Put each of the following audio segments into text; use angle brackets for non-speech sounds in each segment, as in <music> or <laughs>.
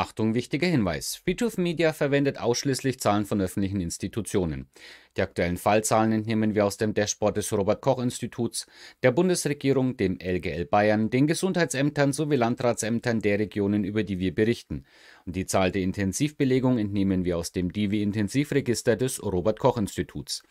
Achtung, wichtiger Hinweis. Freetooth Media verwendet ausschließlich Zahlen von öffentlichen Institutionen. Die aktuellen Fallzahlen entnehmen wir aus dem Dashboard des Robert-Koch-Instituts, der Bundesregierung, dem LGL Bayern, den Gesundheitsämtern sowie Landratsämtern der Regionen, über die wir berichten. Und die Zahl der Intensivbelegung entnehmen wir aus dem Divi-Intensivregister des Robert-Koch-Instituts.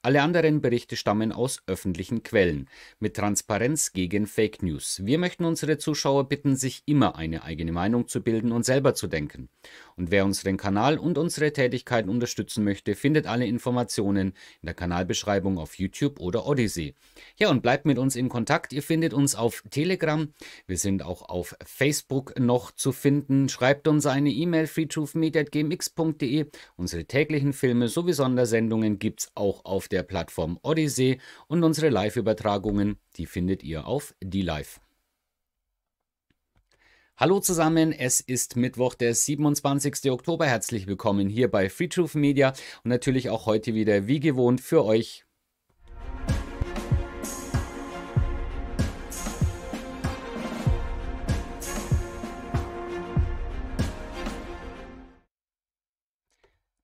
Alle anderen Berichte stammen aus öffentlichen Quellen, mit Transparenz gegen Fake News. Wir möchten unsere Zuschauer bitten, sich immer eine eigene Meinung zu bilden und selber zu denken. Und wer unseren Kanal und unsere Tätigkeit unterstützen möchte, findet alle Informationen in der Kanalbeschreibung auf YouTube oder Odyssey. Ja, und bleibt mit uns in Kontakt. Ihr findet uns auf Telegram. Wir sind auch auf Facebook noch zu finden. Schreibt uns eine E-Mail freetruthmedia.gmx.de. Unsere täglichen Filme sowie Sondersendungen gibt es auch auf der Plattform Odyssey und unsere Live-Übertragungen, die findet ihr auf DLive. Hallo zusammen, es ist Mittwoch, der 27. Oktober. Herzlich willkommen hier bei Free Truth Media und natürlich auch heute wieder wie gewohnt für euch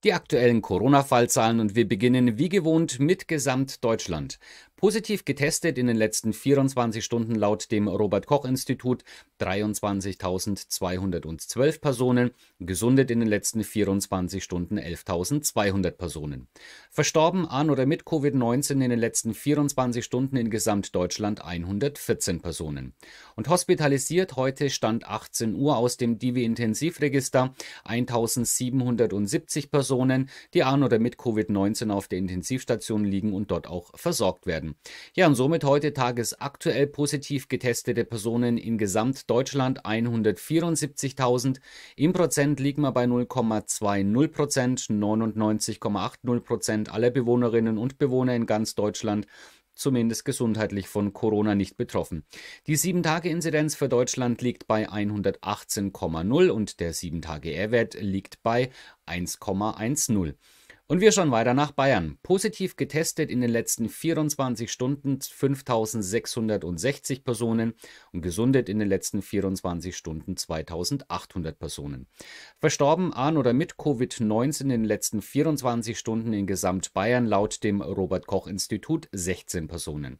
Die aktuellen Corona-Fallzahlen und wir beginnen wie gewohnt mit Gesamtdeutschland. Positiv getestet in den letzten 24 Stunden laut dem Robert Koch Institut 23.212 Personen, gesundet in den letzten 24 Stunden 11.200 Personen. Verstorben an oder mit Covid-19 in den letzten 24 Stunden in Gesamtdeutschland 114 Personen. Und hospitalisiert heute Stand 18 Uhr aus dem Divi-Intensivregister 1.770 Personen, die an oder mit Covid-19 auf der Intensivstation liegen und dort auch versorgt werden. Ja, und somit heute tagesaktuell positiv getestete Personen in Gesamt Deutschland 174.000. Im Prozent liegen wir bei 0,20 Prozent, 99,80 Prozent aller Bewohnerinnen und Bewohner in ganz Deutschland zumindest gesundheitlich von Corona nicht betroffen. Die 7-Tage-Inzidenz für Deutschland liegt bei 118,0 und der 7-Tage-R-Wert liegt bei 1,10. Und wir schauen weiter nach Bayern. Positiv getestet in den letzten 24 Stunden 5660 Personen und gesundet in den letzten 24 Stunden 2800 Personen. Verstorben an oder mit Covid-19 in den letzten 24 Stunden in Gesamtbayern laut dem Robert Koch Institut 16 Personen.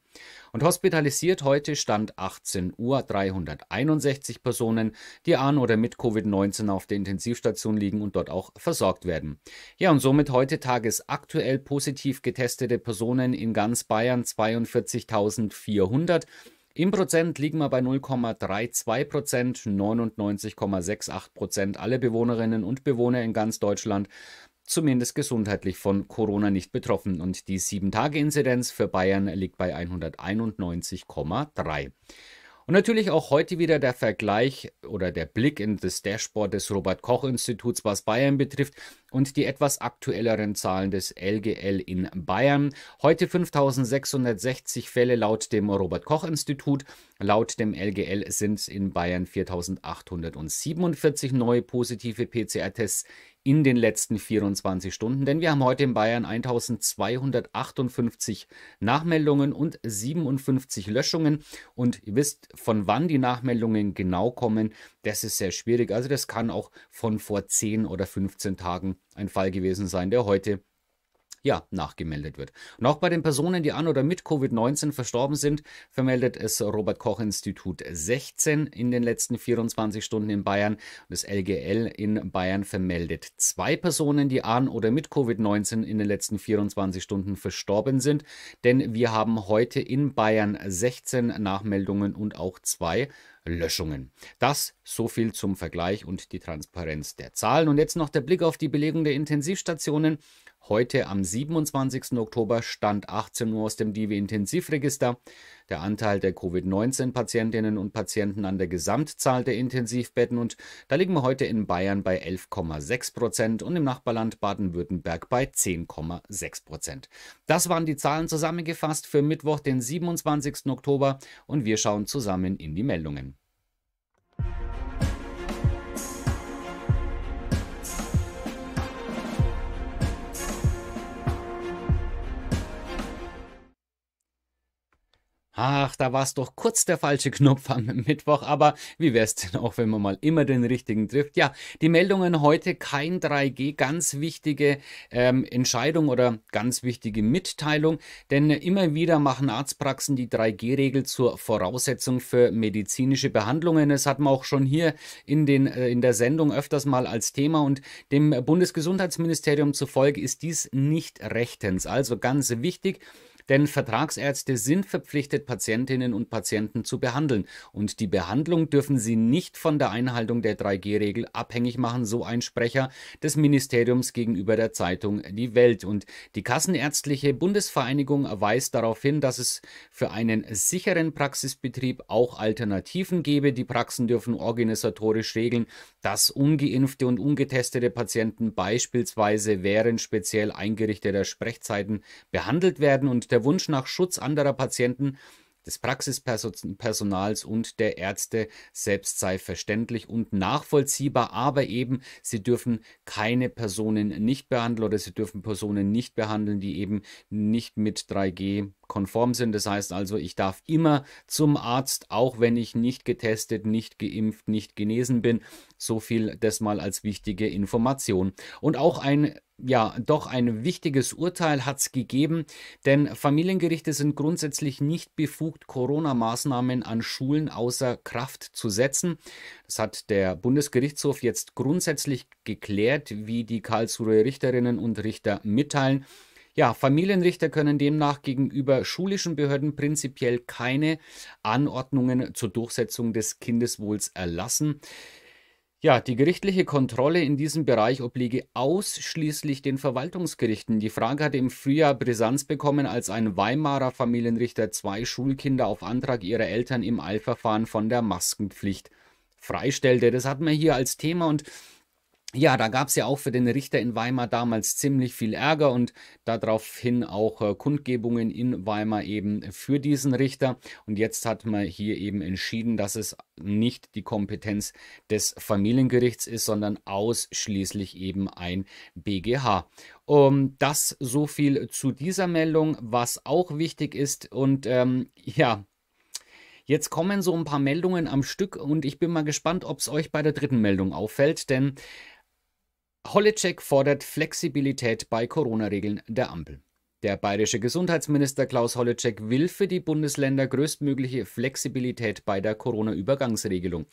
Und hospitalisiert heute stand 18 Uhr 361 Personen, die an oder mit Covid-19 auf der Intensivstation liegen und dort auch versorgt werden. Ja, und somit heute heute tagesaktuell positiv getestete Personen in ganz Bayern 42.400. Im Prozent liegen wir bei 0,32 Prozent, 99,68 Prozent alle Bewohnerinnen und Bewohner in ganz Deutschland zumindest gesundheitlich von Corona nicht betroffen und die 7-Tage-Inzidenz für Bayern liegt bei 191,3. Und natürlich auch heute wieder der Vergleich oder der Blick in das Dashboard des Robert Koch Instituts, was Bayern betrifft und die etwas aktuelleren Zahlen des LGL in Bayern. Heute 5660 Fälle laut dem Robert Koch Institut. Laut dem LGL sind es in Bayern 4847 neue positive PCR-Tests in den letzten 24 Stunden, denn wir haben heute in Bayern 1258 Nachmeldungen und 57 Löschungen. Und ihr wisst, von wann die Nachmeldungen genau kommen, das ist sehr schwierig. Also das kann auch von vor 10 oder 15 Tagen ein Fall gewesen sein, der heute ja, nachgemeldet wird. Und auch bei den Personen, die an oder mit Covid-19 verstorben sind, vermeldet es Robert Koch Institut 16 in den letzten 24 Stunden in Bayern. Das LGL in Bayern vermeldet zwei Personen, die an oder mit Covid-19 in den letzten 24 Stunden verstorben sind. Denn wir haben heute in Bayern 16 Nachmeldungen und auch zwei Löschungen. Das so viel zum Vergleich und die Transparenz der Zahlen. Und jetzt noch der Blick auf die Belegung der Intensivstationen. Heute am 27. Oktober stand 18 Uhr aus dem divi Intensivregister. Der Anteil der Covid-19-Patientinnen und Patienten an der Gesamtzahl der Intensivbetten und da liegen wir heute in Bayern bei 11,6 Prozent und im Nachbarland Baden-Württemberg bei 10,6 Prozent. Das waren die Zahlen zusammengefasst für Mittwoch, den 27. Oktober und wir schauen zusammen in die Meldungen. Ach, da war's doch kurz der falsche Knopf am Mittwoch, aber wie wär's denn auch, wenn man mal immer den richtigen trifft? Ja, die Meldungen heute kein 3G, ganz wichtige ähm, Entscheidung oder ganz wichtige Mitteilung, denn immer wieder machen Arztpraxen die 3G-Regel zur Voraussetzung für medizinische Behandlungen. Das hatten wir auch schon hier in, den, äh, in der Sendung öfters mal als Thema und dem Bundesgesundheitsministerium zufolge ist dies nicht rechtens. Also ganz wichtig. Denn Vertragsärzte sind verpflichtet, Patientinnen und Patienten zu behandeln. Und die Behandlung dürfen sie nicht von der Einhaltung der 3G-Regel abhängig machen, so ein Sprecher des Ministeriums gegenüber der Zeitung Die Welt. Und die Kassenärztliche Bundesvereinigung weist darauf hin, dass es für einen sicheren Praxisbetrieb auch Alternativen gebe. Die Praxen dürfen organisatorisch regeln, dass ungeimpfte und ungetestete Patienten beispielsweise während speziell eingerichteter Sprechzeiten behandelt werden und der Wunsch nach Schutz anderer Patienten, des Praxispersonals und der Ärzte selbst sei verständlich und nachvollziehbar, aber eben sie dürfen keine Personen nicht behandeln oder sie dürfen Personen nicht behandeln, die eben nicht mit 3G konform sind. Das heißt also, ich darf immer zum Arzt, auch wenn ich nicht getestet, nicht geimpft, nicht genesen bin. So viel das mal als wichtige Information. Und auch ein ja, doch ein wichtiges Urteil hat es gegeben, denn Familiengerichte sind grundsätzlich nicht befugt, Corona-Maßnahmen an Schulen außer Kraft zu setzen. Das hat der Bundesgerichtshof jetzt grundsätzlich geklärt, wie die Karlsruher Richterinnen und Richter mitteilen. Ja, Familienrichter können demnach gegenüber schulischen Behörden prinzipiell keine Anordnungen zur Durchsetzung des Kindeswohls erlassen. Ja, die gerichtliche Kontrolle in diesem Bereich obliege ausschließlich den Verwaltungsgerichten. Die Frage hatte im Frühjahr Brisanz bekommen, als ein Weimarer Familienrichter zwei Schulkinder auf Antrag ihrer Eltern im Eilverfahren von der Maskenpflicht freistellte. Das hatten wir hier als Thema und ja, da gab es ja auch für den Richter in Weimar damals ziemlich viel Ärger und daraufhin auch äh, Kundgebungen in Weimar eben für diesen Richter. Und jetzt hat man hier eben entschieden, dass es nicht die Kompetenz des Familiengerichts ist, sondern ausschließlich eben ein BGH. Um, das so viel zu dieser Meldung, was auch wichtig ist. Und ähm, ja, Jetzt kommen so ein paar Meldungen am Stück und ich bin mal gespannt, ob es euch bei der dritten Meldung auffällt, denn Holleczek fordert Flexibilität bei Corona-Regeln der Ampel. Der bayerische Gesundheitsminister Klaus Holleczek will für die Bundesländer größtmögliche Flexibilität bei der Corona-Übergangsregelung.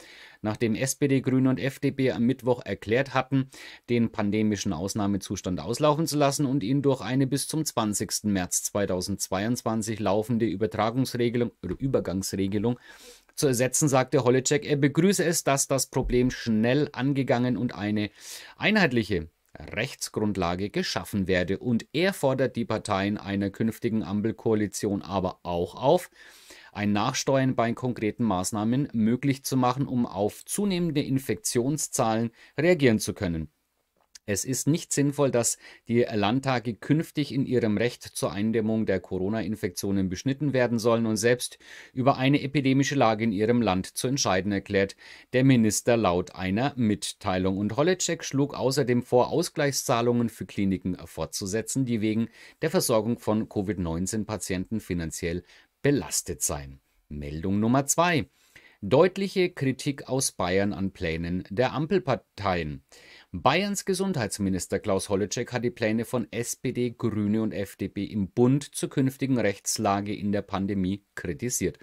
Nachdem SPD, Grüne und FDP am Mittwoch erklärt hatten, den pandemischen Ausnahmezustand auslaufen zu lassen und ihn durch eine bis zum 20. März 2022 laufende Übertragungsregelung oder Übergangsregelung zu ersetzen, sagte Holecek. Er begrüße es, dass das Problem schnell angegangen und eine einheitliche Rechtsgrundlage geschaffen werde. Und er fordert die Parteien einer künftigen Ampelkoalition aber auch auf, ein Nachsteuern bei konkreten Maßnahmen möglich zu machen, um auf zunehmende Infektionszahlen reagieren zu können. Es ist nicht sinnvoll, dass die Landtage künftig in ihrem Recht zur Eindämmung der Corona-Infektionen beschnitten werden sollen und selbst über eine epidemische Lage in ihrem Land zu entscheiden, erklärt der Minister laut einer Mitteilung. Und Holecek schlug außerdem vor, Ausgleichszahlungen für Kliniken fortzusetzen, die wegen der Versorgung von Covid-19-Patienten finanziell belastet seien. Meldung Nummer zwei: Deutliche Kritik aus Bayern an Plänen der Ampelparteien. Bayerns Gesundheitsminister Klaus Holleczek hat die Pläne von SPD, Grüne und FDP im Bund zur künftigen Rechtslage in der Pandemie kritisiert.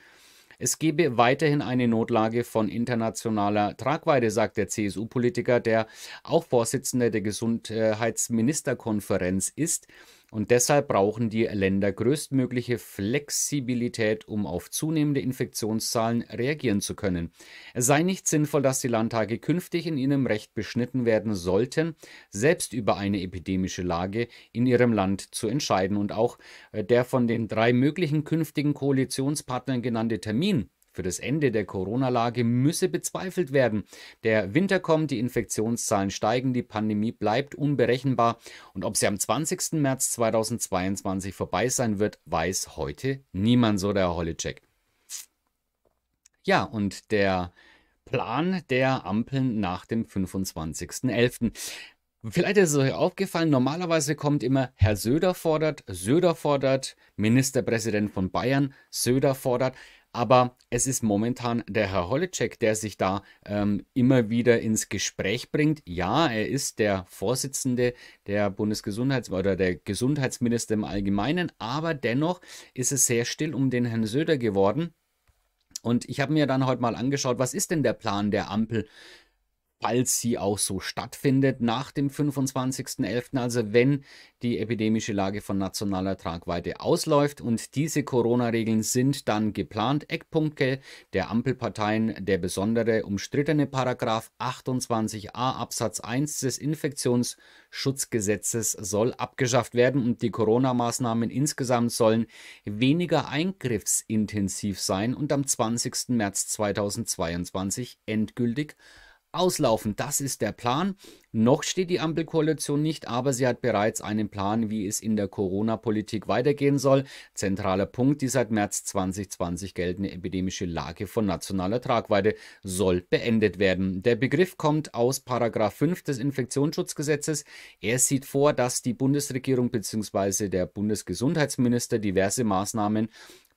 Es gebe weiterhin eine Notlage von internationaler Tragweite, sagt der CSU-Politiker, der auch Vorsitzender der Gesundheitsministerkonferenz ist. Und deshalb brauchen die Länder größtmögliche Flexibilität, um auf zunehmende Infektionszahlen reagieren zu können. Es sei nicht sinnvoll, dass die Landtage künftig in ihrem Recht beschnitten werden sollten, selbst über eine epidemische Lage in ihrem Land zu entscheiden. Und auch äh, der von den drei möglichen künftigen Koalitionspartnern genannte Termin für das Ende der Corona-Lage müsse bezweifelt werden. Der Winter kommt, die Infektionszahlen steigen, die Pandemie bleibt unberechenbar und ob sie am 20. März 2022 vorbei sein wird, weiß heute niemand, so der Herr Holitschek. Ja, und der Plan der Ampeln nach dem 25.11. Vielleicht ist es euch aufgefallen, normalerweise kommt immer Herr Söder fordert, Söder fordert, Ministerpräsident von Bayern, Söder fordert. Aber es ist momentan der Herr Holecek, der sich da ähm, immer wieder ins Gespräch bringt. Ja, er ist der Vorsitzende der Bundesgesundheits- oder der Gesundheitsminister im Allgemeinen, aber dennoch ist es sehr still um den Herrn Söder geworden. Und ich habe mir dann heute mal angeschaut, was ist denn der Plan der Ampel falls sie auch so stattfindet nach dem 25.11., also wenn die epidemische Lage von nationaler Tragweite ausläuft. Und diese Corona-Regeln sind dann geplant. Eckpunkte der Ampelparteien, der besondere umstrittene Paragraph 28a Absatz 1 des Infektionsschutzgesetzes soll abgeschafft werden und die Corona-Maßnahmen insgesamt sollen weniger eingriffsintensiv sein und am 20. März 2022 endgültig auslaufen. Das ist der Plan. Noch steht die Ampelkoalition nicht, aber sie hat bereits einen Plan, wie es in der Corona-Politik weitergehen soll. Zentraler Punkt, die seit März 2020 geltende epidemische Lage von nationaler Tragweite soll beendet werden. Der Begriff kommt aus Paragraph 5 des Infektionsschutzgesetzes. Er sieht vor, dass die Bundesregierung bzw. der Bundesgesundheitsminister diverse Maßnahmen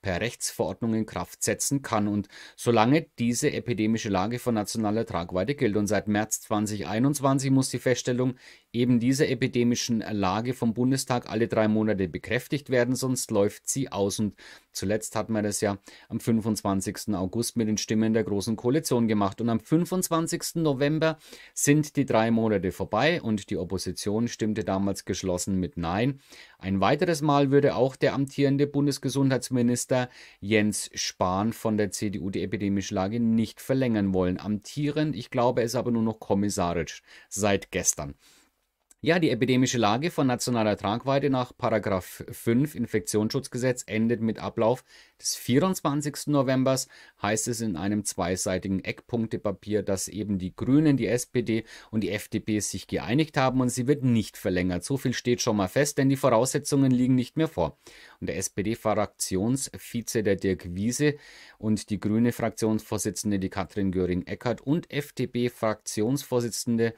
per Rechtsverordnung in Kraft setzen kann und solange diese epidemische Lage von nationaler Tragweite gilt. Und seit März 2021 muss die Feststellung eben dieser epidemischen Lage vom Bundestag alle drei Monate bekräftigt werden, sonst läuft sie aus. Und zuletzt hat man das ja am 25. August mit den Stimmen der Großen Koalition gemacht. Und am 25. November sind die drei Monate vorbei und die Opposition stimmte damals geschlossen mit Nein. Ein weiteres Mal würde auch der amtierende Bundesgesundheitsminister Jens Spahn von der CDU die epidemische Lage nicht verlängern wollen. Amtierend, ich glaube es aber nur noch kommissarisch seit gestern. Ja, die epidemische Lage von nationaler Tragweite nach 5 Infektionsschutzgesetz endet mit Ablauf des 24. November, heißt es in einem zweiseitigen Eckpunktepapier, dass eben die Grünen, die SPD und die FDP sich geeinigt haben und sie wird nicht verlängert. So viel steht schon mal fest, denn die Voraussetzungen liegen nicht mehr vor. Und der SPD-Fraktionsvize, der Dirk Wiese, und die grüne Fraktionsvorsitzende, die Katrin Göring-Eckert und FDP-Fraktionsvorsitzende,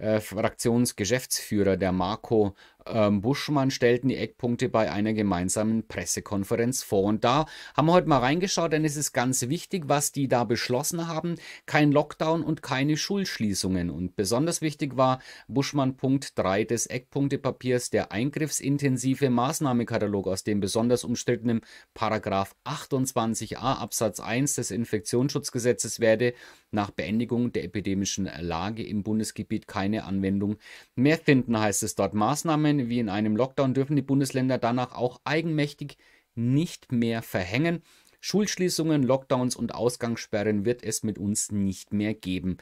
äh, Fraktionsgeschäftsführer, der Marco ähm, Buschmann stellten die Eckpunkte bei einer gemeinsamen Pressekonferenz vor. Und da haben wir heute mal reingeschaut, denn es ist ganz wichtig, was die da beschlossen haben. Kein Lockdown und keine Schulschließungen. Und besonders wichtig war Buschmann Punkt 3 des Eckpunktepapiers, der eingriffsintensive Maßnahmekatalog aus dem besonders umstrittenen Paragraph 28a Absatz 1 des Infektionsschutzgesetzes werde nach Beendigung der epidemischen Lage im Bundesgebiet keine Anwendung mehr finden, heißt es dort. Maßnahmen Maßnahmen wie in einem Lockdown dürfen die Bundesländer danach auch eigenmächtig nicht mehr verhängen. Schulschließungen, Lockdowns und Ausgangssperren wird es mit uns nicht mehr geben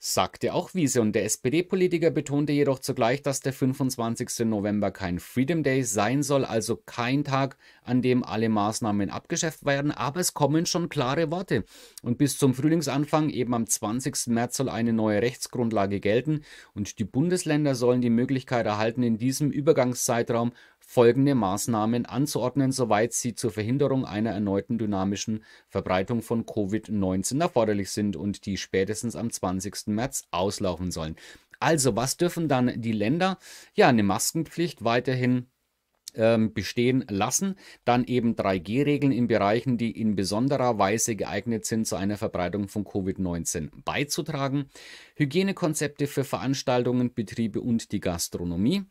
sagte auch Wiese. Und der SPD-Politiker betonte jedoch zugleich, dass der 25. November kein Freedom Day sein soll, also kein Tag, an dem alle Maßnahmen abgeschafft werden. Aber es kommen schon klare Worte. Und bis zum Frühlingsanfang, eben am 20. März, soll eine neue Rechtsgrundlage gelten. Und die Bundesländer sollen die Möglichkeit erhalten, in diesem Übergangszeitraum folgende Maßnahmen anzuordnen, soweit sie zur Verhinderung einer erneuten dynamischen Verbreitung von Covid-19 erforderlich sind und die spätestens am 20. März auslaufen sollen. Also, was dürfen dann die Länder? Ja, eine Maskenpflicht weiterhin ähm, bestehen lassen. Dann eben 3G-Regeln in Bereichen, die in besonderer Weise geeignet sind, zu einer Verbreitung von Covid-19 beizutragen. Hygienekonzepte für Veranstaltungen, Betriebe und die Gastronomie.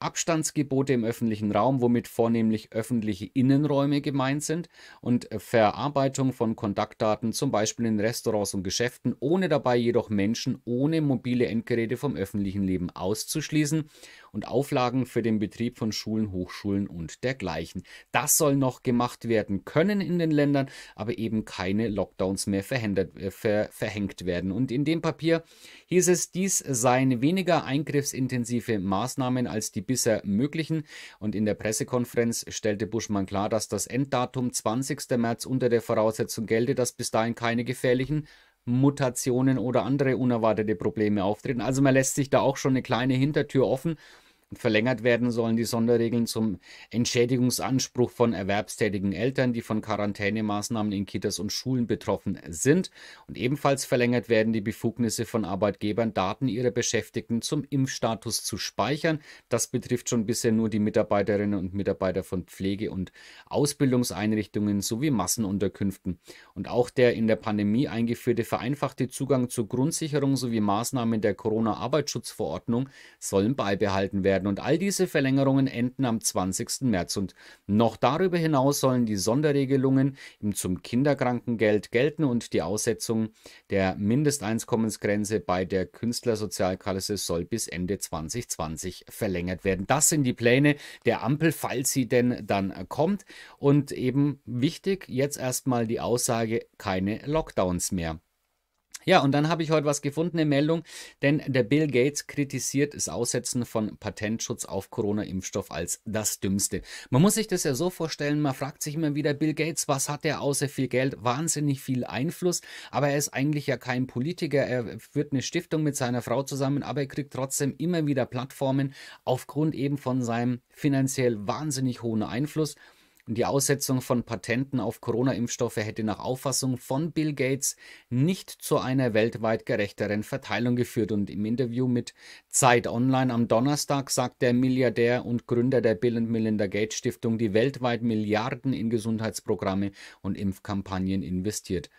Abstandsgebote im öffentlichen Raum, womit vornehmlich öffentliche Innenräume gemeint sind und äh, Verarbeitung von Kontaktdaten, zum Beispiel in Restaurants und Geschäften, ohne dabei jedoch Menschen ohne mobile Endgeräte vom öffentlichen Leben auszuschließen und Auflagen für den Betrieb von Schulen, Hochschulen und dergleichen. Das soll noch gemacht werden können in den Ländern, aber eben keine Lockdowns mehr äh, ver, verhängt werden. Und in dem Papier hieß es, dies seien weniger eingriffsintensive Maßnahmen als die bisher möglichen. Und in der Pressekonferenz stellte Buschmann klar, dass das Enddatum 20. März unter der Voraussetzung gelte, dass bis dahin keine gefährlichen Mutationen oder andere unerwartete Probleme auftreten. Also man lässt sich da auch schon eine kleine Hintertür offen Verlängert werden sollen die Sonderregeln zum Entschädigungsanspruch von erwerbstätigen Eltern, die von Quarantänemaßnahmen in Kitas und Schulen betroffen sind. Und ebenfalls verlängert werden die Befugnisse von Arbeitgebern, Daten ihrer Beschäftigten zum Impfstatus zu speichern. Das betrifft schon bisher nur die Mitarbeiterinnen und Mitarbeiter von Pflege- und Ausbildungseinrichtungen sowie Massenunterkünften. Und auch der in der Pandemie eingeführte vereinfachte Zugang zur Grundsicherung sowie Maßnahmen der Corona-Arbeitsschutzverordnung sollen beibehalten werden werden und all diese Verlängerungen enden am 20. März und noch darüber hinaus sollen die Sonderregelungen zum Kinderkrankengeld gelten und die Aussetzung der Mindesteinkommensgrenze bei der Künstlersozialkasse soll bis Ende 2020 verlängert werden. Das sind die Pläne der Ampel, falls sie denn dann kommt und eben wichtig jetzt erstmal die Aussage keine Lockdowns mehr. Ja, und dann habe ich heute was gefunden, eine Meldung, denn der Bill Gates kritisiert das Aussetzen von Patentschutz auf Corona-Impfstoff als das Dümmste. Man muss sich das ja so vorstellen, man fragt sich immer wieder, Bill Gates, was hat er außer viel Geld? Wahnsinnig viel Einfluss, aber er ist eigentlich ja kein Politiker, er führt eine Stiftung mit seiner Frau zusammen, aber er kriegt trotzdem immer wieder Plattformen aufgrund eben von seinem finanziell wahnsinnig hohen Einfluss. Die Aussetzung von Patenten auf Corona-Impfstoffe hätte nach Auffassung von Bill Gates nicht zu einer weltweit gerechteren Verteilung geführt. Und im Interview mit Zeit Online am Donnerstag sagt der Milliardär und Gründer der Bill Melinda Gates Stiftung, die weltweit Milliarden in Gesundheitsprogramme und Impfkampagnen investiert.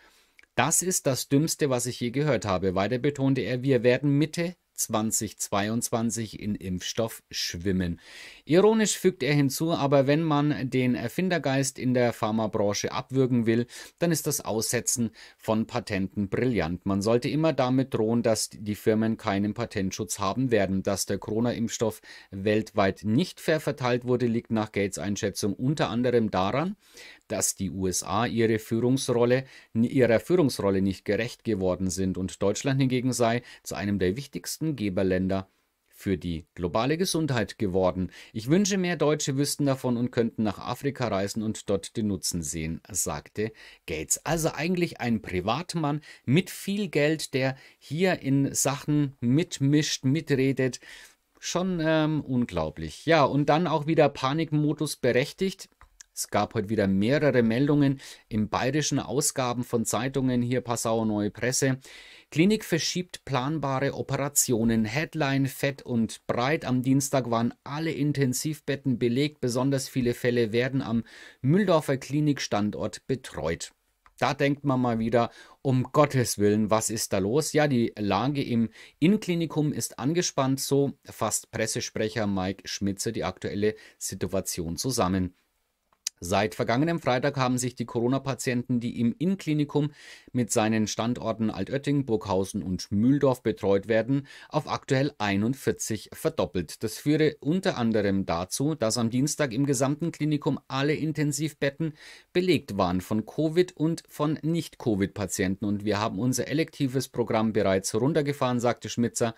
Das ist das Dümmste, was ich je gehört habe. Weiter betonte er, wir werden Mitte 2022 in Impfstoff schwimmen. Ironisch fügt er hinzu, aber wenn man den Erfindergeist in der Pharmabranche abwürgen will, dann ist das Aussetzen von Patenten brillant. Man sollte immer damit drohen, dass die Firmen keinen Patentschutz haben werden. Dass der Corona-Impfstoff weltweit nicht fair verteilt wurde, liegt nach Gates Einschätzung unter anderem daran, dass die USA ihre Führungsrolle, ihrer Führungsrolle nicht gerecht geworden sind und Deutschland hingegen sei zu einem der wichtigsten Angeberländer für die globale Gesundheit geworden. Ich wünsche, mehr Deutsche wüssten davon und könnten nach Afrika reisen und dort den Nutzen sehen, sagte Gates. Also eigentlich ein Privatmann mit viel Geld, der hier in Sachen mitmischt, mitredet. Schon ähm, unglaublich. Ja, und dann auch wieder Panikmodus berechtigt. Es gab heute wieder mehrere Meldungen in bayerischen Ausgaben von Zeitungen, hier Passauer Neue Presse. Klinik verschiebt planbare Operationen. Headline fett und breit. Am Dienstag waren alle Intensivbetten belegt. Besonders viele Fälle werden am Mühldorfer Klinikstandort betreut. Da denkt man mal wieder, um Gottes Willen, was ist da los? Ja, die Lage im Innenklinikum ist angespannt, so fasst Pressesprecher Mike Schmitze die aktuelle Situation zusammen. Seit vergangenem Freitag haben sich die Corona-Patienten, die im Innenklinikum mit seinen Standorten Altötting, Burghausen und Mühldorf betreut werden, auf aktuell 41 verdoppelt. Das führe unter anderem dazu, dass am Dienstag im gesamten Klinikum alle Intensivbetten belegt waren von Covid- und von Nicht-Covid-Patienten. Und wir haben unser elektives Programm bereits runtergefahren, sagte Schmitzer,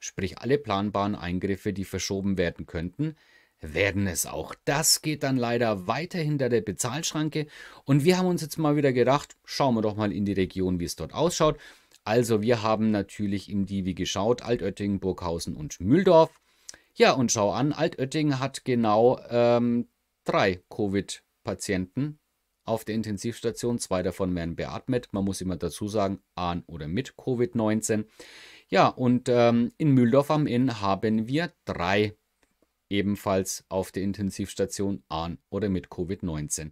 sprich alle planbaren Eingriffe, die verschoben werden könnten werden es auch. Das geht dann leider weiter hinter der Bezahlschranke. Und wir haben uns jetzt mal wieder gedacht, schauen wir doch mal in die Region, wie es dort ausschaut. Also wir haben natürlich im Divi geschaut, Altötting, Burghausen und Mühldorf. Ja, und schau an, Altötting hat genau ähm, drei Covid-Patienten auf der Intensivstation. Zwei davon werden beatmet. Man muss immer dazu sagen, an oder mit Covid-19. Ja, und ähm, in Mühldorf am Inn haben wir drei Patienten ebenfalls auf der Intensivstation an oder mit Covid-19.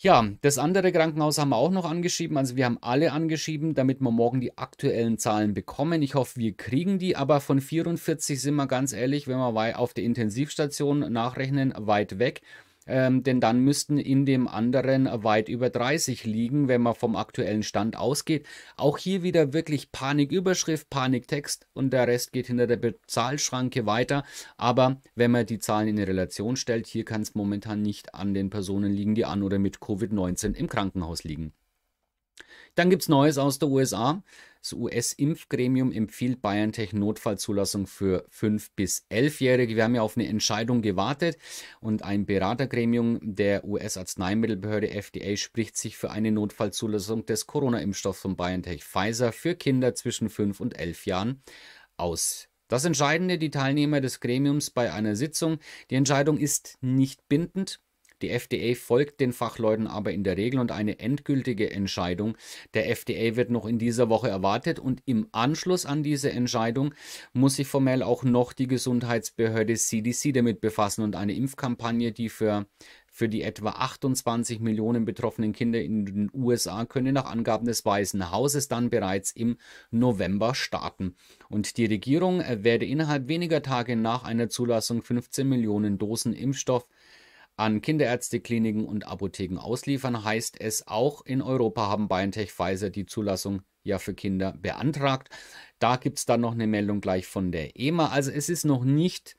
Ja, das andere Krankenhaus haben wir auch noch angeschrieben. Also wir haben alle angeschrieben, damit wir morgen die aktuellen Zahlen bekommen. Ich hoffe, wir kriegen die. Aber von 44 sind wir ganz ehrlich, wenn wir auf der Intensivstation nachrechnen, weit weg ähm, denn dann müssten in dem anderen weit über 30 liegen, wenn man vom aktuellen Stand ausgeht. Auch hier wieder wirklich Paniküberschrift, Paniktext und der Rest geht hinter der Bezahlschranke weiter. Aber wenn man die Zahlen in Relation stellt, hier kann es momentan nicht an den Personen liegen, die an oder mit Covid-19 im Krankenhaus liegen. Dann gibt es Neues aus der USA. Das US-Impfgremium empfiehlt BioNTech Notfallzulassung für 5- bis 11-Jährige. Wir haben ja auf eine Entscheidung gewartet und ein Beratergremium der US-Arzneimittelbehörde FDA spricht sich für eine Notfallzulassung des Corona-Impfstoffs von BioNTech Pfizer für Kinder zwischen 5 und 11 Jahren aus. Das Entscheidende, die Teilnehmer des Gremiums bei einer Sitzung, die Entscheidung ist nicht bindend, die FDA folgt den Fachleuten aber in der Regel und eine endgültige Entscheidung der FDA wird noch in dieser Woche erwartet und im Anschluss an diese Entscheidung muss sich formell auch noch die Gesundheitsbehörde CDC damit befassen und eine Impfkampagne, die für für die etwa 28 Millionen betroffenen Kinder in den USA könne nach Angaben des Weißen Hauses dann bereits im November starten. Und die Regierung werde innerhalb weniger Tage nach einer Zulassung 15 Millionen Dosen Impfstoff an Kinderärztekliniken und Apotheken ausliefern, heißt es, auch in Europa haben BioNTech Pfizer die Zulassung ja für Kinder beantragt. Da gibt es dann noch eine Meldung gleich von der EMA. Also es ist noch nicht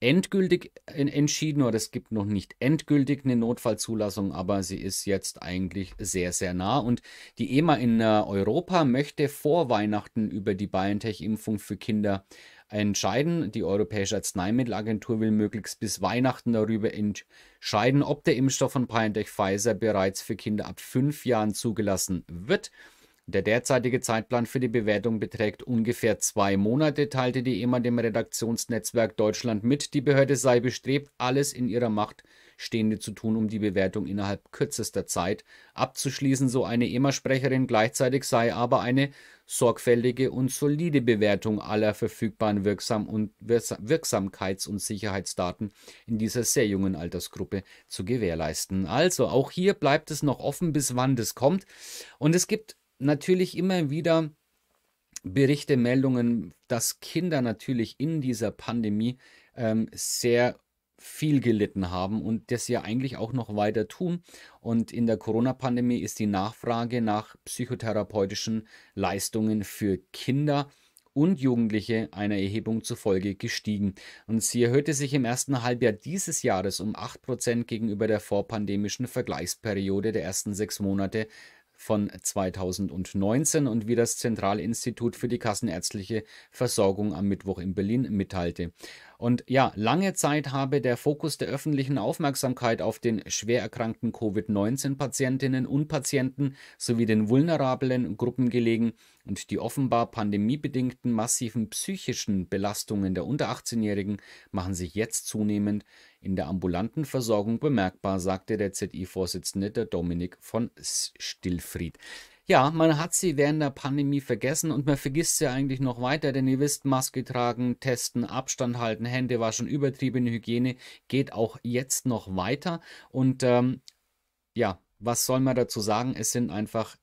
endgültig entschieden oder es gibt noch nicht endgültig eine Notfallzulassung, aber sie ist jetzt eigentlich sehr, sehr nah. Und die EMA in äh, Europa möchte vor Weihnachten über die BioNTech-Impfung für Kinder entscheiden. Die Europäische Arzneimittelagentur will möglichst bis Weihnachten darüber entscheiden, ob der Impfstoff von BioNTech Pfizer bereits für Kinder ab fünf Jahren zugelassen wird. Der derzeitige Zeitplan für die Bewertung beträgt ungefähr zwei Monate, teilte die EMA dem Redaktionsnetzwerk Deutschland mit. Die Behörde sei bestrebt, alles in ihrer Macht zu Stehende zu tun, um die Bewertung innerhalb kürzester Zeit abzuschließen, so eine EMA-Sprecherin. Gleichzeitig sei aber eine sorgfältige und solide Bewertung aller verfügbaren Wirksam und Wirksamkeits- und Sicherheitsdaten in dieser sehr jungen Altersgruppe zu gewährleisten. Also auch hier bleibt es noch offen, bis wann das kommt. Und es gibt natürlich immer wieder Berichte, Meldungen, dass Kinder natürlich in dieser Pandemie ähm, sehr viel gelitten haben und das ja eigentlich auch noch weiter tun. Und in der Corona-Pandemie ist die Nachfrage nach psychotherapeutischen Leistungen für Kinder und Jugendliche einer Erhebung zufolge gestiegen. Und sie erhöhte sich im ersten Halbjahr dieses Jahres um 8% gegenüber der vorpandemischen Vergleichsperiode der ersten sechs Monate von 2019 und wie das Zentralinstitut für die kassenärztliche Versorgung am Mittwoch in Berlin mitteilte. Und ja, lange Zeit habe der Fokus der öffentlichen Aufmerksamkeit auf den schwer erkrankten Covid-19-Patientinnen und Patienten sowie den vulnerablen Gruppen gelegen und die offenbar pandemiebedingten massiven psychischen Belastungen der unter 18-Jährigen machen sich jetzt zunehmend in der ambulanten Versorgung bemerkbar, sagte der ZI-Vorsitzende der Dominik von Stillfried. Ja, man hat sie während der Pandemie vergessen und man vergisst sie eigentlich noch weiter, denn ihr wisst, Maske tragen, testen, Abstand halten, Hände waschen, übertriebene Hygiene geht auch jetzt noch weiter. Und ähm, ja, was soll man dazu sagen? Es sind einfach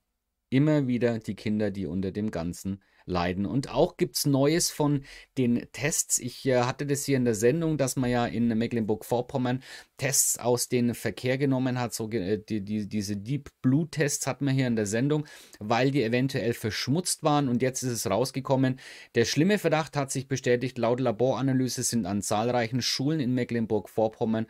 immer wieder die Kinder, die unter dem Ganzen leiden. Und auch gibt es Neues von den Tests. Ich äh, hatte das hier in der Sendung, dass man ja in Mecklenburg-Vorpommern Tests aus dem Verkehr genommen hat. So äh, die, die, diese Deep Blue Tests hat man hier in der Sendung, weil die eventuell verschmutzt waren. Und jetzt ist es rausgekommen. Der schlimme Verdacht hat sich bestätigt. Laut Laboranalyse sind an zahlreichen Schulen in Mecklenburg-Vorpommern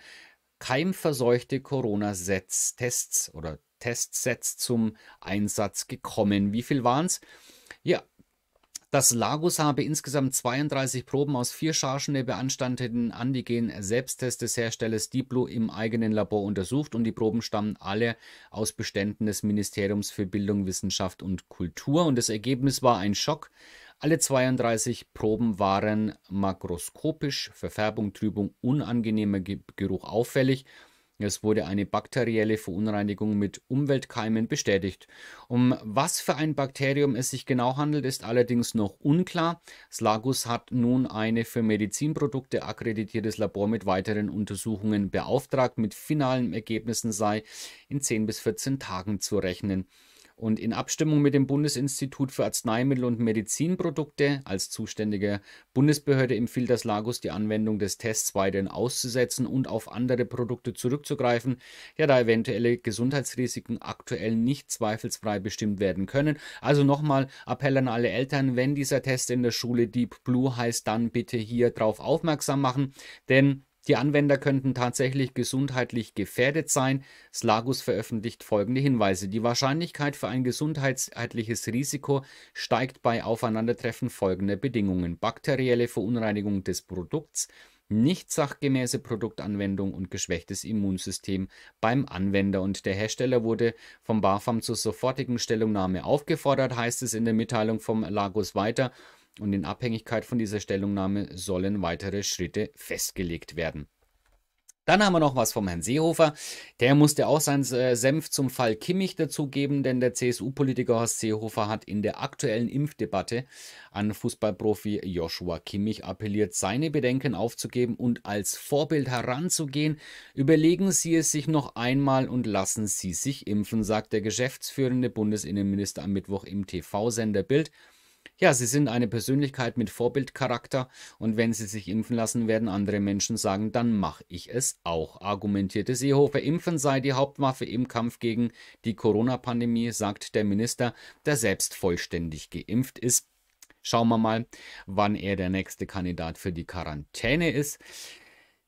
keimverseuchte Corona-Tests oder Testsets zum Einsatz gekommen. Wie viel waren es? Ja, das Lagos habe insgesamt 32 Proben aus vier Chargen der beanstandeten Antigen-Selbsttests des Herstellers Diplo im eigenen Labor untersucht und die Proben stammen alle aus Beständen des Ministeriums für Bildung, Wissenschaft und Kultur und das Ergebnis war ein Schock. Alle 32 Proben waren makroskopisch, Verfärbung, Trübung, unangenehmer Geruch auffällig es wurde eine bakterielle Verunreinigung mit Umweltkeimen bestätigt. Um was für ein Bakterium es sich genau handelt, ist allerdings noch unklar. Slagus hat nun eine für Medizinprodukte akkreditiertes Labor mit weiteren Untersuchungen beauftragt. Mit finalen Ergebnissen sei in 10 bis 14 Tagen zu rechnen. Und in Abstimmung mit dem Bundesinstitut für Arzneimittel und Medizinprodukte als zuständige Bundesbehörde empfiehlt das Lagos, die Anwendung des Tests weiterhin auszusetzen und auf andere Produkte zurückzugreifen, ja, da eventuelle Gesundheitsrisiken aktuell nicht zweifelsfrei bestimmt werden können. Also nochmal Appell an alle Eltern, wenn dieser Test in der Schule Deep Blue heißt, dann bitte hier drauf aufmerksam machen, denn die Anwender könnten tatsächlich gesundheitlich gefährdet sein. Slagus veröffentlicht folgende Hinweise. Die Wahrscheinlichkeit für ein gesundheitliches Risiko steigt bei Aufeinandertreffen folgender Bedingungen. Bakterielle Verunreinigung des Produkts, nicht sachgemäße Produktanwendung und geschwächtes Immunsystem beim Anwender. Und der Hersteller wurde vom BAFAM zur sofortigen Stellungnahme aufgefordert, heißt es in der Mitteilung vom Lagos weiter und in Abhängigkeit von dieser Stellungnahme sollen weitere Schritte festgelegt werden. Dann haben wir noch was vom Herrn Seehofer. Der musste auch seinen äh, Senf zum Fall Kimmich dazugeben, denn der CSU-Politiker Horst Seehofer hat in der aktuellen Impfdebatte an Fußballprofi Joshua Kimmich appelliert, seine Bedenken aufzugeben und als Vorbild heranzugehen. Überlegen Sie es sich noch einmal und lassen Sie sich impfen, sagt der geschäftsführende Bundesinnenminister am Mittwoch im TV-Sender Bild. Ja, sie sind eine Persönlichkeit mit Vorbildcharakter und wenn sie sich impfen lassen, werden andere Menschen sagen, dann mache ich es auch, argumentierte Seehofer. Impfen sei die Hauptwaffe im Kampf gegen die Corona-Pandemie, sagt der Minister, der selbst vollständig geimpft ist. Schauen wir mal, wann er der nächste Kandidat für die Quarantäne ist.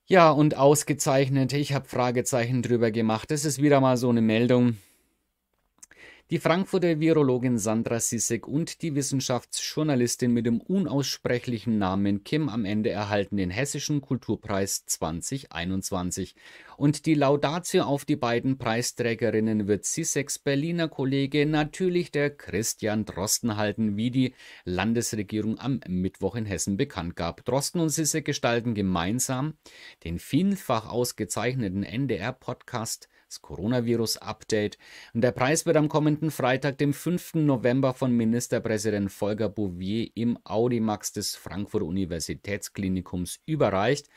Ja, und ausgezeichnet, ich habe Fragezeichen drüber gemacht. Das ist wieder mal so eine Meldung die Frankfurter Virologin Sandra Sissek und die Wissenschaftsjournalistin mit dem unaussprechlichen Namen Kim am Ende erhalten den Hessischen Kulturpreis 2021. Und die Laudatio auf die beiden Preisträgerinnen wird Sisseks Berliner Kollege natürlich der Christian Drosten halten, wie die Landesregierung am Mittwoch in Hessen bekannt gab. Drosten und Sissek gestalten gemeinsam den vielfach ausgezeichneten NDR-Podcast das Coronavirus-Update. Und der Preis wird am kommenden Freitag, dem 5. November, von Ministerpräsident Volker Bouvier im Audimax des Frankfurt Universitätsklinikums überreicht.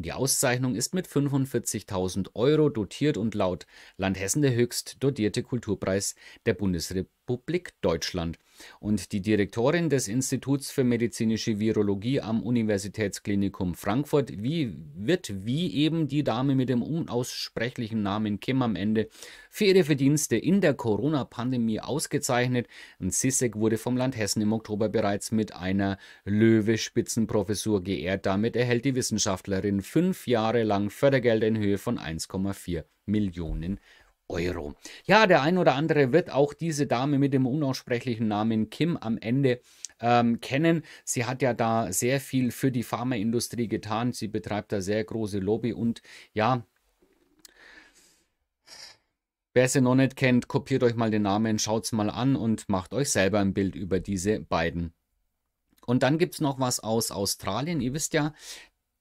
Die Auszeichnung ist mit 45.000 Euro dotiert und laut Land Hessen der höchst dotierte Kulturpreis der Bundesrepublik Deutschland. Und die Direktorin des Instituts für medizinische Virologie am Universitätsklinikum Frankfurt wie, wird wie eben die Dame mit dem unaussprechlichen Namen Kim am Ende für ihre Verdienste in der Corona-Pandemie ausgezeichnet. Und Sissek wurde vom Land Hessen im Oktober bereits mit einer Löwe-Spitzenprofessur geehrt. Damit erhält die Wissenschaftlerin fünf Jahre lang Fördergelder in Höhe von 1,4 Millionen Euro. Ja, der ein oder andere wird auch diese Dame mit dem unaussprechlichen Namen Kim am Ende ähm, kennen. Sie hat ja da sehr viel für die Pharmaindustrie getan. Sie betreibt da sehr große Lobby und ja, Wer sie noch nicht kennt, kopiert euch mal den Namen, schaut es mal an und macht euch selber ein Bild über diese beiden. Und dann gibt es noch was aus Australien. Ihr wisst ja,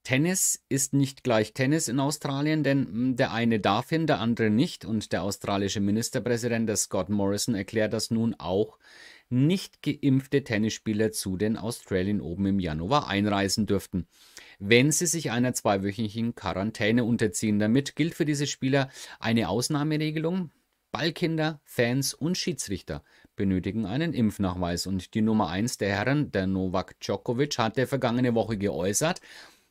Tennis ist nicht gleich Tennis in Australien, denn hm, der eine darf hin, der andere nicht. Und der australische Ministerpräsident der Scott Morrison erklärt dass nun auch nicht geimpfte Tennisspieler zu den Australien oben im Januar einreisen dürften, wenn sie sich einer zweiwöchigen Quarantäne unterziehen. Damit gilt für diese Spieler eine Ausnahmeregelung. Ballkinder, Fans und Schiedsrichter benötigen einen Impfnachweis. Und die Nummer 1 der Herren, der Novak Djokovic, hat der vergangene Woche geäußert,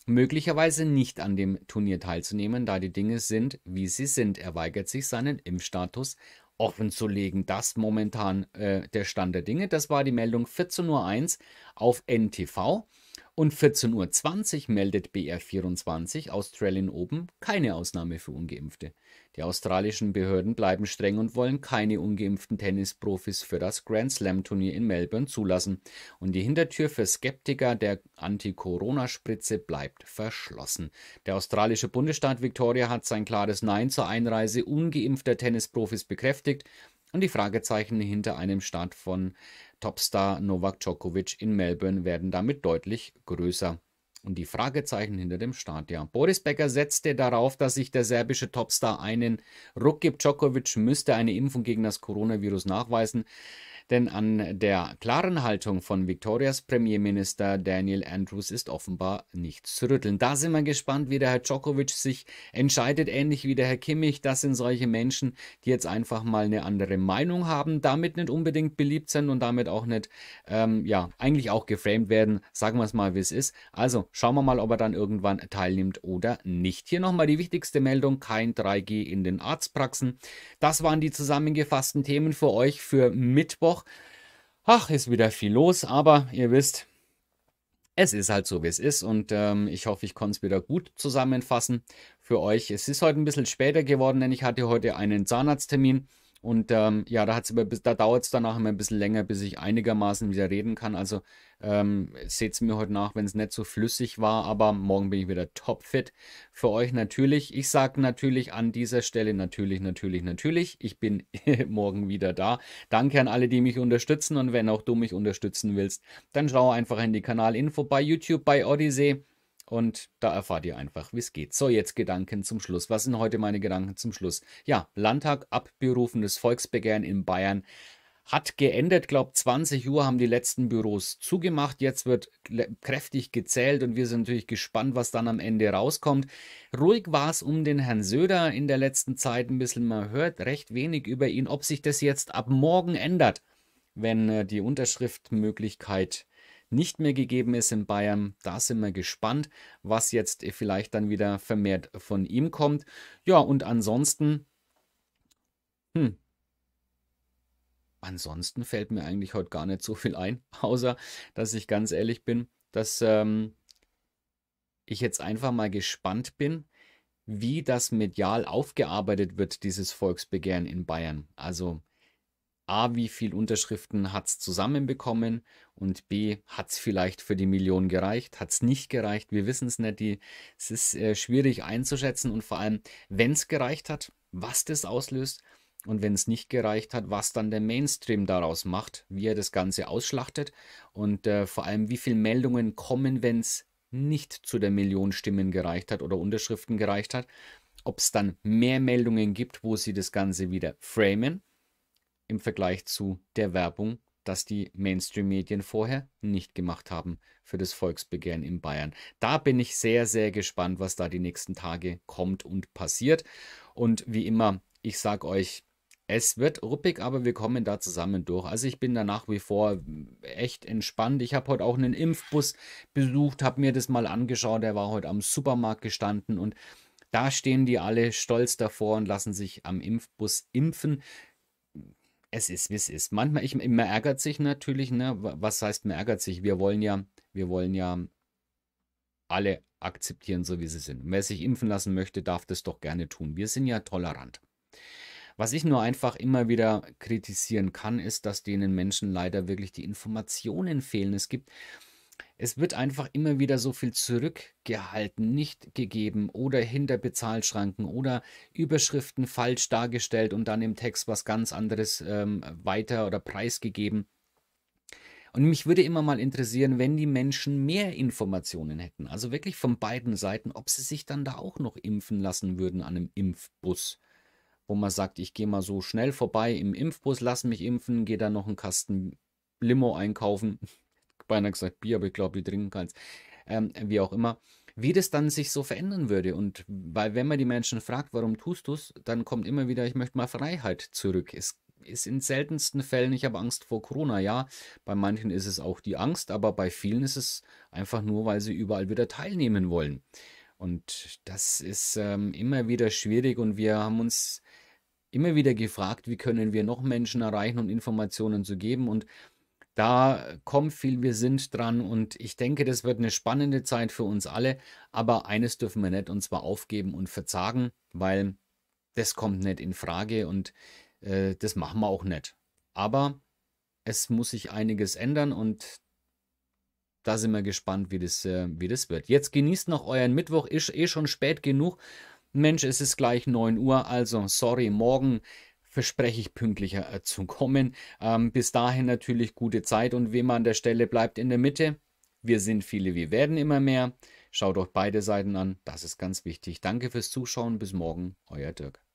möglicherweise nicht an dem Turnier teilzunehmen, da die Dinge sind, wie sie sind. Er weigert sich, seinen Impfstatus offenzulegen. Das momentan äh, der Stand der Dinge. Das war die Meldung 14.01 Uhr auf NTV und 14.20 Uhr meldet BR24 Australian oben keine Ausnahme für Ungeimpfte. Die australischen Behörden bleiben streng und wollen keine ungeimpften Tennisprofis für das Grand Slam Turnier in Melbourne zulassen. Und die Hintertür für Skeptiker der Anti-Corona-Spritze bleibt verschlossen. Der australische Bundesstaat Victoria hat sein klares Nein zur Einreise ungeimpfter Tennisprofis bekräftigt und die Fragezeichen hinter einem Start von Topstar Novak Djokovic in Melbourne werden damit deutlich größer. Und die Fragezeichen hinter dem Start, ja. Boris Becker setzte darauf, dass sich der serbische Topstar einen Ruck gibt. Djokovic müsste eine Impfung gegen das Coronavirus nachweisen denn an der klaren Haltung von Victorias Premierminister Daniel Andrews ist offenbar nichts zu rütteln. Da sind wir gespannt, wie der Herr Djokovic sich entscheidet, ähnlich wie der Herr Kimmich. Das sind solche Menschen, die jetzt einfach mal eine andere Meinung haben, damit nicht unbedingt beliebt sind und damit auch nicht, ähm, ja, eigentlich auch geframed werden. Sagen wir es mal, wie es ist. Also schauen wir mal, ob er dann irgendwann teilnimmt oder nicht. Hier nochmal die wichtigste Meldung, kein 3G in den Arztpraxen. Das waren die zusammengefassten Themen für euch für Mittwoch auch, ach, ist wieder viel los, aber ihr wisst, es ist halt so, wie es ist und ähm, ich hoffe, ich konnte es wieder gut zusammenfassen für euch. Es ist heute ein bisschen später geworden, denn ich hatte heute einen Zahnarzttermin. Und ähm, ja, da, da dauert es danach immer ein bisschen länger, bis ich einigermaßen wieder reden kann. Also ähm, seht es mir heute nach, wenn es nicht so flüssig war, aber morgen bin ich wieder topfit. Für euch natürlich. Ich sage natürlich an dieser Stelle natürlich, natürlich, natürlich. Ich bin <laughs> morgen wieder da. Danke an alle, die mich unterstützen. Und wenn auch du mich unterstützen willst, dann schau einfach in die Kanalinfo bei YouTube, bei Odyssey und da erfahrt ihr einfach, wie es geht. So, jetzt Gedanken zum Schluss. Was sind heute meine Gedanken zum Schluss? Ja, Landtag abberufenes Volksbegehren in Bayern hat geändert. Glaube 20 Uhr haben die letzten Büros zugemacht. Jetzt wird kräftig gezählt und wir sind natürlich gespannt, was dann am Ende rauskommt. Ruhig war es um den Herrn Söder in der letzten Zeit ein bisschen. Man hört recht wenig über ihn, ob sich das jetzt ab morgen ändert, wenn äh, die Unterschriftmöglichkeit nicht mehr gegeben ist in Bayern. Da sind wir gespannt, was jetzt vielleicht dann wieder vermehrt von ihm kommt. Ja, und ansonsten, hm, ansonsten fällt mir eigentlich heute gar nicht so viel ein, <laughs> außer dass ich ganz ehrlich bin, dass ähm, ich jetzt einfach mal gespannt bin, wie das medial aufgearbeitet wird, dieses Volksbegehren in Bayern. Also A, wie viele Unterschriften hat es zusammenbekommen und B, hat es vielleicht für die Million gereicht, hat es nicht gereicht, wir wissen es nicht. es ist äh, schwierig einzuschätzen und vor allem, wenn es gereicht hat, was das auslöst und wenn es nicht gereicht hat, was dann der Mainstream daraus macht, wie er das Ganze ausschlachtet und äh, vor allem, wie viele Meldungen kommen, wenn es nicht zu der Million Stimmen gereicht hat oder Unterschriften gereicht hat. Ob es dann mehr Meldungen gibt, wo sie das Ganze wieder framen, im Vergleich zu der Werbung, dass die Mainstream-Medien vorher nicht gemacht haben für das Volksbegehren in Bayern. Da bin ich sehr, sehr gespannt, was da die nächsten Tage kommt und passiert. Und wie immer, ich sage euch, es wird ruppig, aber wir kommen da zusammen durch. Also ich bin da nach wie vor echt entspannt. Ich habe heute auch einen Impfbus besucht, habe mir das mal angeschaut. Der war heute am Supermarkt gestanden und da stehen die alle stolz davor und lassen sich am Impfbus impfen es ist, wie es ist. Manchmal, ich, man ärgert sich natürlich, ne? Was heißt, man ärgert sich? Wir wollen ja, wir wollen ja alle akzeptieren, so wie sie sind. wer sich impfen lassen möchte, darf das doch gerne tun. Wir sind ja tolerant. Was ich nur einfach immer wieder kritisieren kann, ist, dass denen Menschen leider wirklich die Informationen fehlen. Es gibt es wird einfach immer wieder so viel zurückgehalten, nicht gegeben oder hinter Bezahlschranken oder Überschriften falsch dargestellt und dann im Text was ganz anderes ähm, weiter oder preisgegeben. Und mich würde immer mal interessieren, wenn die Menschen mehr Informationen hätten, also wirklich von beiden Seiten, ob sie sich dann da auch noch impfen lassen würden an einem Impfbus wo man sagt, ich gehe mal so schnell vorbei im Impfbus, lass mich impfen, gehe da noch einen Kasten Limo einkaufen beinahe gesagt Bier, aber ich glaube, die trinken keins. Ähm, wie auch immer. Wie das dann sich so verändern würde. Und weil, wenn man die Menschen fragt, warum tust du es, dann kommt immer wieder, ich möchte mal Freiheit zurück. Es ist in seltensten Fällen, ich habe Angst vor Corona. Ja, bei manchen ist es auch die Angst, aber bei vielen ist es einfach nur, weil sie überall wieder teilnehmen wollen. Und das ist ähm, immer wieder schwierig und wir haben uns immer wieder gefragt, wie können wir noch Menschen erreichen und Informationen zu geben. Und da kommt viel, wir sind dran und ich denke, das wird eine spannende Zeit für uns alle. Aber eines dürfen wir nicht und zwar aufgeben und verzagen, weil das kommt nicht in Frage und äh, das machen wir auch nicht. Aber es muss sich einiges ändern und da sind wir gespannt, wie das, äh, wie das wird. Jetzt genießt noch euren Mittwoch, ist eh schon spät genug. Mensch, es ist gleich 9 Uhr, also sorry, morgen verspreche ich pünktlicher äh, zu kommen. Ähm, bis dahin natürlich gute Zeit und wem an der Stelle bleibt in der Mitte. Wir sind viele, wir werden immer mehr. Schaut euch beide Seiten an, das ist ganz wichtig. Danke fürs Zuschauen, bis morgen, euer Dirk.